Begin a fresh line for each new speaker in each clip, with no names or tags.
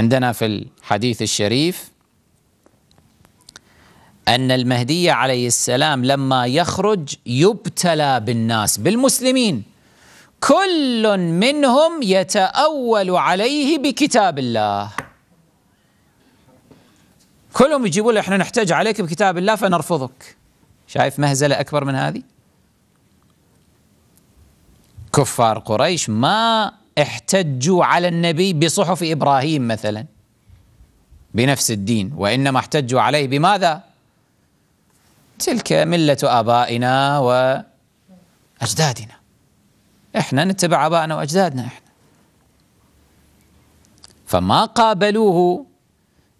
عندنا في الحديث الشريف أن المهدي عليه السلام لما يخرج يبتلى بالناس بالمسلمين كل منهم يتأول عليه بكتاب الله كلهم يجيبوا له احنا نحتاج عليك بكتاب الله فنرفضك شايف مهزلة أكبر من هذه كفار قريش ما احتجوا على النبي بصحف ابراهيم مثلا بنفس الدين وانما احتجوا عليه بماذا؟ تلك مله ابائنا واجدادنا احنا نتبع ابائنا واجدادنا احنا فما قابلوه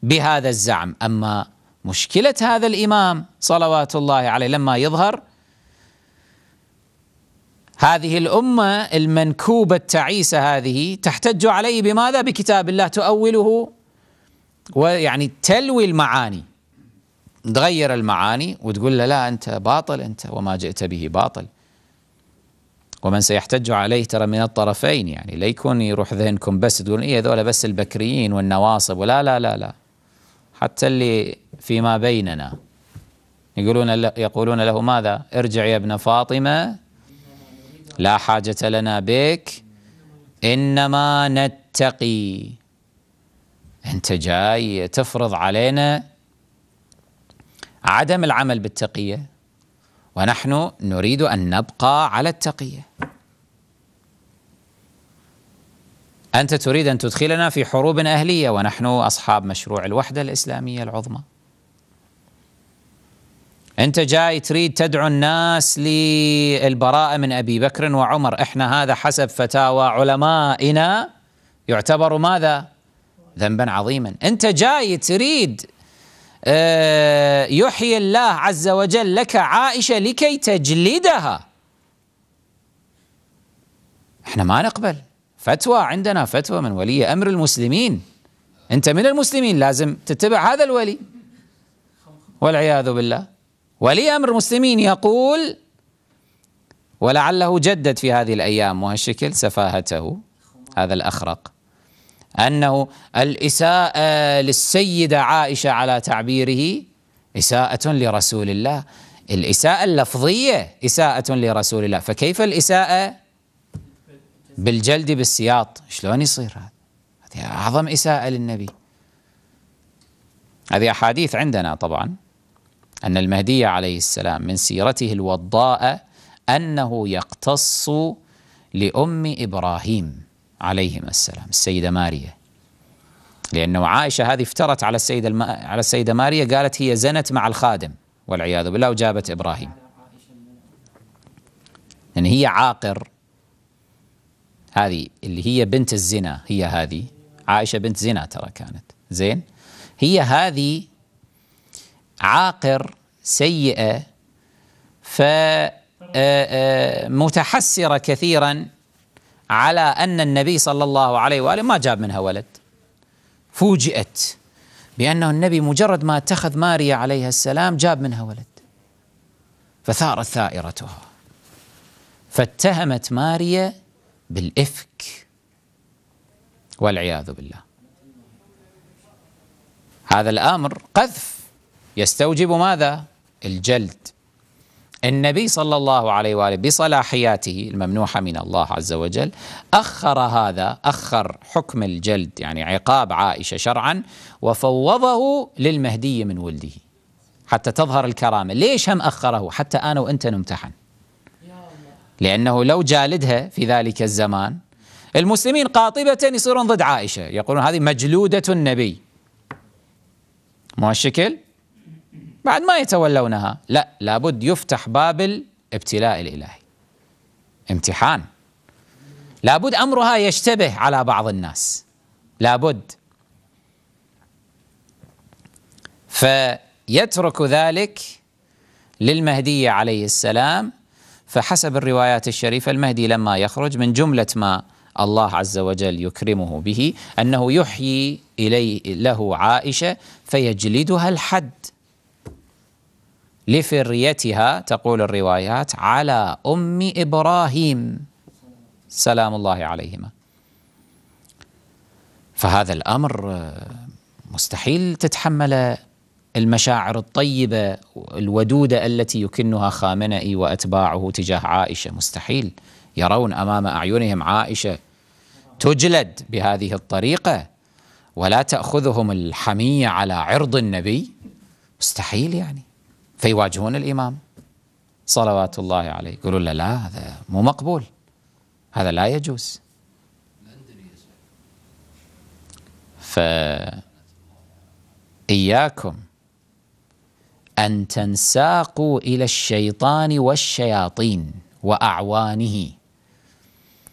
بهذا الزعم اما مشكله هذا الامام صلوات الله عليه لما يظهر هذه الأمة المنكوبة التعيسة هذه تحتج عليه بماذا؟ بكتاب الله تؤوله ويعني تلوي المعاني تغير المعاني وتقول له لا أنت باطل أنت وما جئت به باطل ومن سيحتج عليه ترى من الطرفين يعني لا يكون يروح ذهنكم بس تقولون إيه هذول بس البكريين والنواصب ولا لا لا لا حتى اللي فيما بيننا يقولون يقولون له ماذا ارجع يا ابن فاطمة لا حاجة لنا بك إنما نتقي أنت جاي تفرض علينا عدم العمل بالتقية ونحن نريد أن نبقى على التقية أنت تريد أن تدخلنا في حروب أهلية ونحن أصحاب مشروع الوحدة الإسلامية العظمى أنت جاي تريد تدعو الناس للبراءة من أبي بكر وعمر إحنا هذا حسب فتاوى علمائنا يعتبر ماذا ذنبا عظيما أنت جاي تريد آه، يحيي الله عز وجل لك عائشة لكي تجلدها احنا ما نقبل فتوى عندنا فتوى من ولي أمر المسلمين أنت من المسلمين لازم تتبع هذا الولي والعياذ بالله ولي أمر المسلمين يقول ولعله جدد في هذه الأيام وهالشكل سفاهته هذا الأخرق أنه الإساءة للسيدة عائشة على تعبيره إساءة لرسول الله الإساءة اللفظية إساءة لرسول الله فكيف الإساءة بالجلد بالسياط شلون يصير هذا هذه أعظم إساءة للنبي هذه أحاديث عندنا طبعاً أن المهدي عليه السلام من سيرته الوضاء أنه يقتص لأم إبراهيم عليهما السلام السيدة ماريا لأنه عائشة هذه افترت على السيدة الم... على السيدة ماريا قالت هي زنت مع الخادم والعياذ بالله وجابت إبراهيم لأن يعني هي عاقر هذه اللي هي بنت الزنا هي هذه عائشة بنت زنا ترى كانت زين هي هذه عاقر سيئة فمتحسرة آه، آه، كثيرا على أن النبي صلى الله عليه وآله ما جاب منها ولد فوجئت بأنه النبي مجرد ما اتخذ ماريا عليها السلام جاب منها ولد فثارت ثائرتها فاتهمت ماريا بالإفك والعياذ بالله هذا الأمر قذف يستوجب ماذا؟ الجلد النبي صلى الله عليه واله بصلاحياته الممنوحه من الله عز وجل اخر هذا اخر حكم الجلد يعني عقاب عائشه شرعا وفوضه للمهدي من ولده حتى تظهر الكرامه، ليش هم اخره؟ حتى انا وانت نمتحن. لانه لو جالدها في ذلك الزمان المسلمين قاطبه يصيرون ضد عائشه، يقولون هذه مجلوده النبي. مو هالشكل؟ بعد ما يتولونها لا لابد يفتح باب الابتلاء الإلهي امتحان لابد أمرها يشتبه على بعض الناس لابد فيترك ذلك للمهدي عليه السلام فحسب الروايات الشريفة المهدي لما يخرج من جملة ما الله عز وجل يكرمه به أنه يحيي إليه له عائشة فيجلدها الحد لفريتها تقول الروايات على أم إبراهيم سلام الله عليهما فهذا الأمر مستحيل تتحمل المشاعر الطيبة الودودة التي يكنها خامنئي وأتباعه تجاه عائشة مستحيل يرون أمام أعينهم عائشة تجلد بهذه الطريقة ولا تأخذهم الحمية على عرض النبي مستحيل يعني فيواجهون الإمام صلوات الله عليه يقولون له لا هذا مو مقبول هذا لا يجوز فإياكم أن تنساقوا إلى الشيطان والشياطين وأعوانه